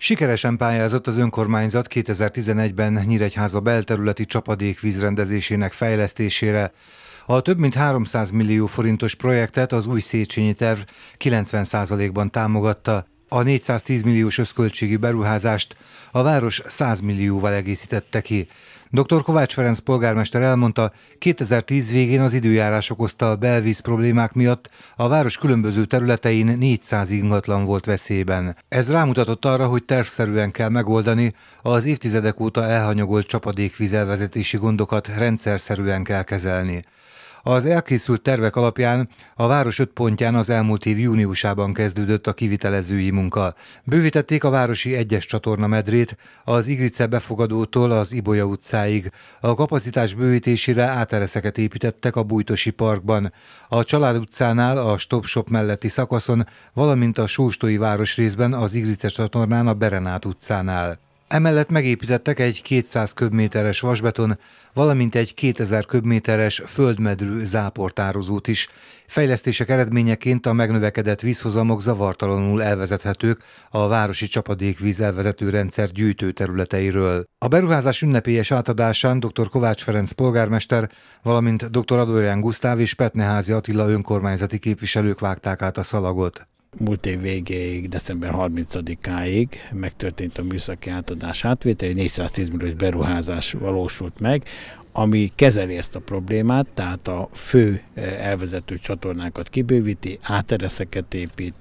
Sikeresen pályázott az önkormányzat 2011-ben Nyíregyháza belterületi csapadékvízrendezésének fejlesztésére. A több mint 300 millió forintos projektet az új Széchenyi terv 90%-ban támogatta. A 410 milliós összköltségi beruházást a város 100 millióval egészítette ki. Dr. Kovács Ferenc polgármester elmondta, 2010 végén az időjárás okozta a belvíz problémák miatt a város különböző területein 400 ingatlan volt veszélyben. Ez rámutatott arra, hogy tervszerűen kell megoldani az évtizedek óta elhanyagolt csapadékvízelvezetési gondokat rendszerszerűen kell kezelni. Az elkészült tervek alapján a város öt pontján az elmúlt év júniusában kezdődött a kivitelezői munka. Bővítették a városi egyes csatorna medrét az Igrice befogadótól az Ibolya utcáig. A kapacitás bővítésére átereszeket építettek a Bújtosi Parkban. A Család utcánál a Stop Shop melletti szakaszon, valamint a Sóstói városrészben az Igrice csatornán a Berenát utcánál. Emellett megépítettek egy 200 köbméteres vasbeton, valamint egy 2000 köbméteres földmedrű záportározót is. Fejlesztések eredményeként a megnövekedett vízhozamok zavartalanul elvezethetők a városi csapadékvíz elvezető rendszer gyűjtő területeiről. A beruházás ünnepélyes átadásán dr. Kovács Ferenc polgármester, valamint dr. Adorján Gusztáv és Petneházi Attila önkormányzati képviselők vágták át a szalagot múlt év végéig, december 30-áig megtörtént a műszaki átadás egy 410 milliós beruházás valósult meg, ami kezeli ezt a problémát, tehát a fő eh, elvezető csatornákat kibővíti, átereszeket épít,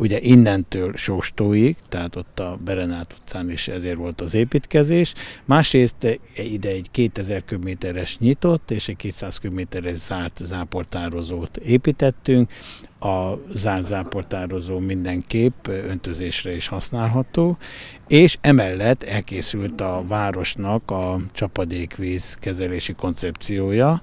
Ugye innentől Sóstóig, tehát ott a Berenát utcán is ezért volt az építkezés. Másrészt eh, ide egy 2000 köbméteres nyitott és egy 200 köbméteres zárt záportározót építettünk. A zárt záportározó mindenképp eh, öntözésre is használható, és emellett elkészült a városnak a csapadékvíz kezelési koncepciója,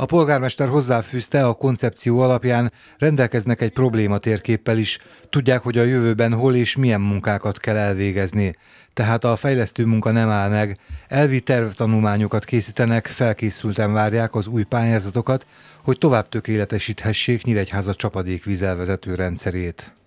a polgármester hozzáfűzte, a koncepció alapján rendelkeznek egy probléma térképpel is, tudják, hogy a jövőben hol és milyen munkákat kell elvégezni. Tehát a fejlesztő munka nem áll meg, elvi tervtanulmányokat készítenek, felkészülten várják az új pályázatokat, hogy tovább tökéletesíthessék Nyíregyháza csapadékvízelvezető rendszerét.